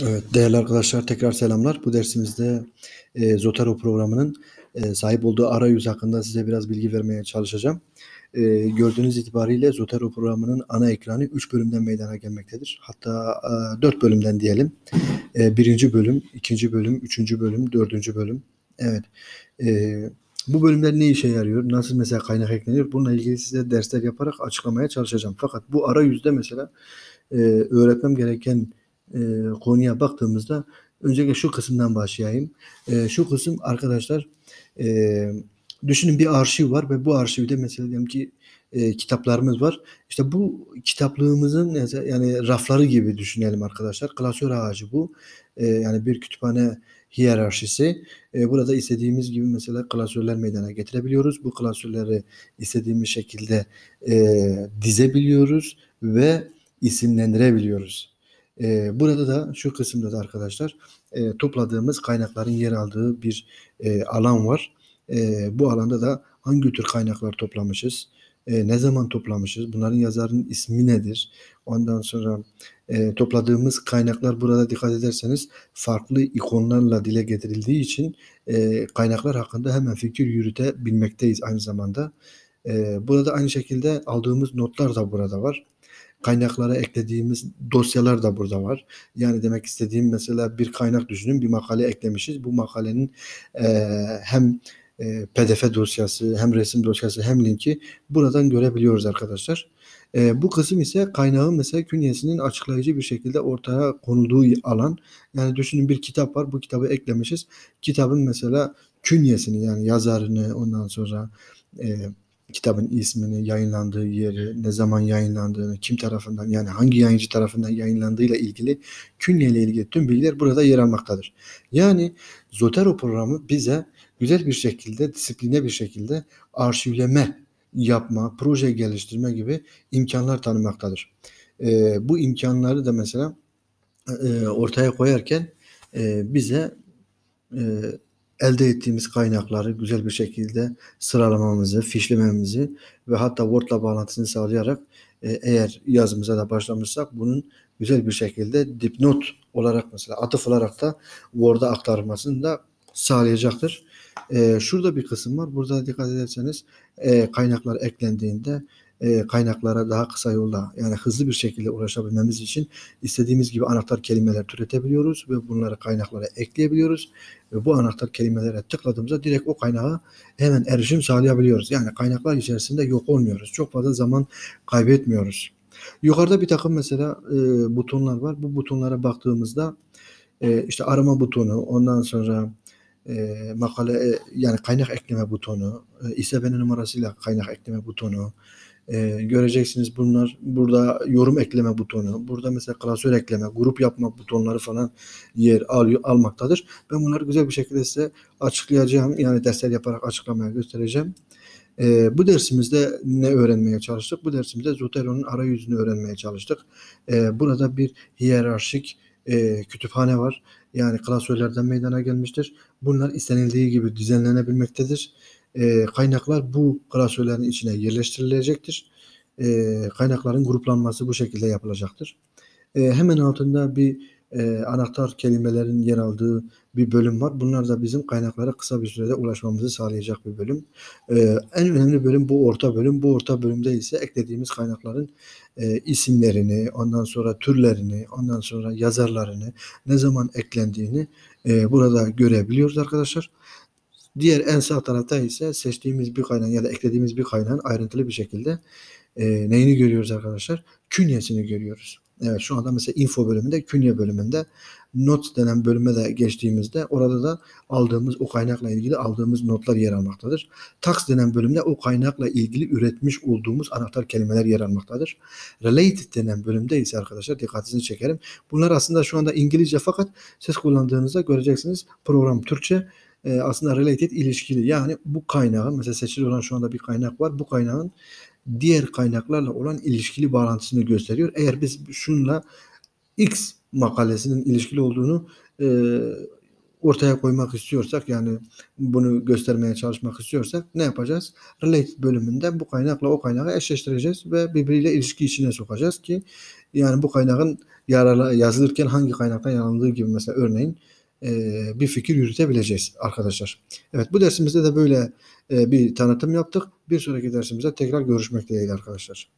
Evet, değerli arkadaşlar tekrar selamlar. Bu dersimizde e, Zotero programının e, sahip olduğu arayüz hakkında size biraz bilgi vermeye çalışacağım. E, gördüğünüz itibariyle Zotero programının ana ekranı 3 bölümden meydana gelmektedir. Hatta e, bölümden diyelim. E, birinci bölüm, ikinci bölüm, üçüncü bölüm, dördüncü bölüm. Evet. E, bu bölümler ne işe yarıyor? Nasıl mesela kaynak ekleniyor? Bununla ilgili size dersler yaparak açıklamaya çalışacağım. Fakat bu arayüzde mesela e, öğretmem gereken e, konuya baktığımızda önceki şu kısımdan başlayayım. E, şu kısım arkadaşlar e, düşünün bir arşiv var ve bu arşivde mesela diyelim ki e, kitaplarımız var. İşte bu kitaplığımızın yani rafları gibi düşünelim arkadaşlar. Klasör ağacı bu. E, yani bir kütüphane hiyerarşisi. E, burada istediğimiz gibi mesela klasörler meydana getirebiliyoruz. Bu klasörleri istediğimiz şekilde e, dizebiliyoruz ve isimlendirebiliyoruz. Ee, burada da şu kısımda da arkadaşlar e, topladığımız kaynakların yer aldığı bir e, alan var. E, bu alanda da hangi tür kaynaklar toplamışız, ne zaman toplamışız, bunların yazarının ismi nedir? Ondan sonra topladığımız kaynaklar burada dikkat ederseniz farklı ikonlarla dile getirildiği için kaynaklar hakkında hemen fikir yürütebilmekteyiz aynı zamanda. burada aynı şekilde aldığımız notlar da burada var kaynaklara eklediğimiz dosyalar da burada var. Yani demek istediğim mesela bir kaynak düşünün bir makale eklemişiz. Bu makalenin e, hem e, pdf dosyası hem resim dosyası hem linki buradan görebiliyoruz arkadaşlar. E, bu kısım ise kaynağın mesela künyesinin açıklayıcı bir şekilde ortaya konulduğu alan. Yani düşünün bir kitap var bu kitabı eklemişiz. Kitabın mesela künyesini yani yazarını ondan sonra e, kitabın ismini, yayınlandığı yeri, ne zaman yayınlandığını, kim tarafından yani hangi yayıncı tarafından yayınlandığıyla ilgili künyeyle ilgili tüm bilgiler burada yer almaktadır. Yani Zotero programı bize güzel bir şekilde, disipline bir şekilde arşivleme yapma, proje geliştirme gibi imkanlar tanımaktadır. E, bu imkanları da mesela e, ortaya koyarken e, bize e, elde ettiğimiz kaynakları güzel bir şekilde sıralamamızı, fişlememizi ve hatta Word'la bağlantısını sağlayarak e, eğer yazımıza da başlamışsak bunun güzel bir şekilde dipnot olarak mesela atıf olarak da Word'a aktarmasını da sağlayacaktır. Ee, şurada bir kısım var. Burada dikkat ederseniz e, kaynaklar eklendiğinde e, kaynaklara daha kısa yolda yani hızlı bir şekilde ulaşabilmemiz için istediğimiz gibi anahtar kelimeler türetebiliyoruz ve bunları kaynaklara ekleyebiliyoruz. Ve bu anahtar kelimelere tıkladığımızda direkt o kaynağa hemen erişim sağlayabiliyoruz. Yani kaynaklar içerisinde yok olmuyoruz. Çok fazla zaman kaybetmiyoruz. Yukarıda bir takım mesela e, butonlar var. Bu butonlara baktığımızda e, işte arama butonu, ondan sonra e, makale e, yani kaynak ekleme butonu, e, ISBN numarasıyla kaynak ekleme butonu, e, göreceksiniz bunlar burada yorum ekleme butonu, burada mesela klasör ekleme, grup yapma butonları falan yer alıyor, almaktadır. Ben bunları güzel bir şekilde size açıklayacağım. Yani dersler yaparak açıklamaya göstereceğim. E, bu dersimizde ne öğrenmeye çalıştık? Bu dersimizde Zotero'nun arayüzünü öğrenmeye çalıştık. E, ee, burada bir hiyerarşik e, kütüphane var. Yani klasörlerden meydana gelmiştir. Bunlar istenildiği gibi düzenlenebilmektedir e, kaynaklar bu klasörlerin içine yerleştirilecektir. E, kaynakların gruplanması bu şekilde yapılacaktır. E, hemen altında bir e, anahtar kelimelerin yer aldığı bir bölüm var. Bunlar da bizim kaynaklara kısa bir sürede ulaşmamızı sağlayacak bir bölüm. E, en önemli bölüm bu orta bölüm. Bu orta bölümde ise eklediğimiz kaynakların e, isimlerini, ondan sonra türlerini, ondan sonra yazarlarını, ne zaman eklendiğini e, burada görebiliyoruz arkadaşlar. Diğer en sağ tarafta ise seçtiğimiz bir kaynağın ya da eklediğimiz bir kaynağın ayrıntılı bir şekilde e, neyini görüyoruz arkadaşlar? Künyesini görüyoruz. Evet şu anda mesela info bölümünde, künye bölümünde not denen bölüme de geçtiğimizde orada da aldığımız o kaynakla ilgili aldığımız notlar yer almaktadır. Tax denen bölümde o kaynakla ilgili üretmiş olduğumuz anahtar kelimeler yer almaktadır. Related denen bölümde ise arkadaşlar dikkatinizi çekerim. Bunlar aslında şu anda İngilizce fakat siz kullandığınızda göreceksiniz program Türkçe e, aslında related ilişkili. Yani bu kaynağın mesela seçili olan şu anda bir kaynak var. Bu kaynağın diğer kaynaklarla olan ilişkili bağlantısını gösteriyor. Eğer biz şunla X makalesinin ilişkili olduğunu e, ortaya koymak istiyorsak yani bunu göstermeye çalışmak istiyorsak ne yapacağız? Related bölümünde bu kaynakla o kaynağı eşleştireceğiz ve birbiriyle ilişki içine sokacağız ki yani bu kaynağın yararla, yazılırken hangi kaynaktan yararlandığı gibi mesela örneğin e, bir fikir yürütebileceğiz arkadaşlar. Evet bu dersimizde de böyle e, bir tanıtım yaptık. Bir sonraki dersimizde tekrar görüşmek dileğiyle arkadaşlar.